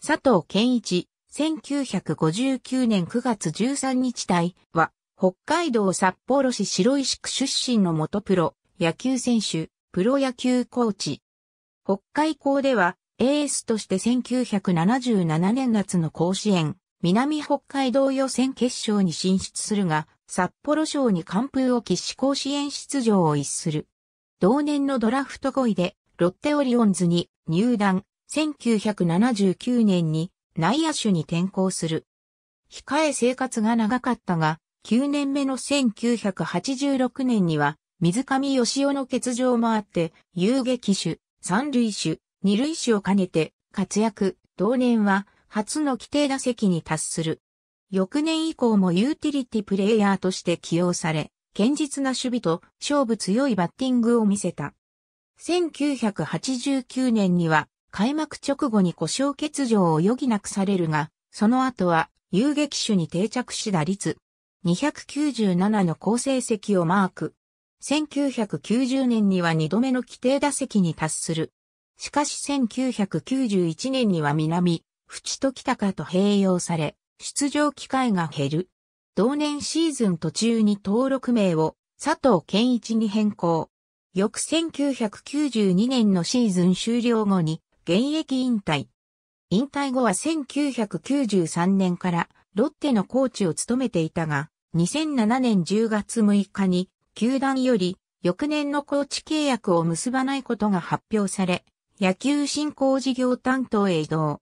佐藤健一、1959年9月13日隊は、北海道札幌市白石区出身の元プロ、野球選手、プロ野球コーチ。北海高では、エースとして1977年夏の甲子園、南北海道予選決勝に進出するが、札幌賞に完封を喫し甲子園出場を逸する。同年のドラフト5位で、ロッテオリオンズに入団、1979年に内野手に転向する。控え生活が長かったが、9年目の1986年には、水上義雄の欠場もあって、遊撃手、三塁手、二塁手を兼ねて活躍、同年は初の規定打席に達する。翌年以降もユーティリティプレイヤーとして起用され、堅実な守備と勝負強いバッティングを見せた。1989年には開幕直後に故障欠場を余儀なくされるが、その後は遊撃手に定着し打率297の好成績をマーク。1990年には2度目の規定打席に達する。しかし1991年には南、淵と北かと併用され、出場機会が減る。同年シーズン途中に登録名を佐藤健一に変更。翌1992年のシーズン終了後に現役引退。引退後は1993年からロッテのコーチを務めていたが、2007年10月6日に球団より翌年のコーチ契約を結ばないことが発表され、野球振興事業担当へ移動。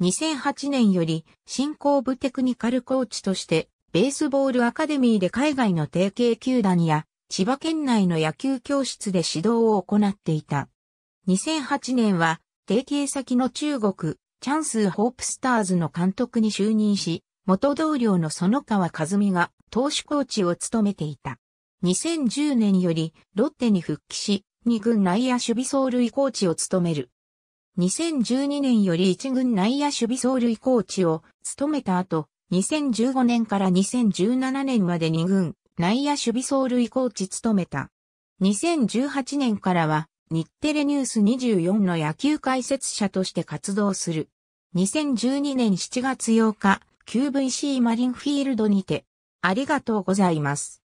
2008年より振興部テクニカルコーチとしてベースボールアカデミーで海外の提携球団や千葉県内の野球教室で指導を行っていた。2008年は提携先の中国、チャンスホープスターズの監督に就任し、元同僚の園川和美が投手コーチを務めていた。2010年よりロッテに復帰し、2軍内野守備走塁コーチを務める。2012年より1軍内野守備走塁コーチを務めた後、2015年から2017年まで2軍内野守備走塁コーチ務めた。2018年からは日テレニュース24の野球解説者として活動する。2012年7月8日、QVC マリンフィールドにて、ありがとうございます。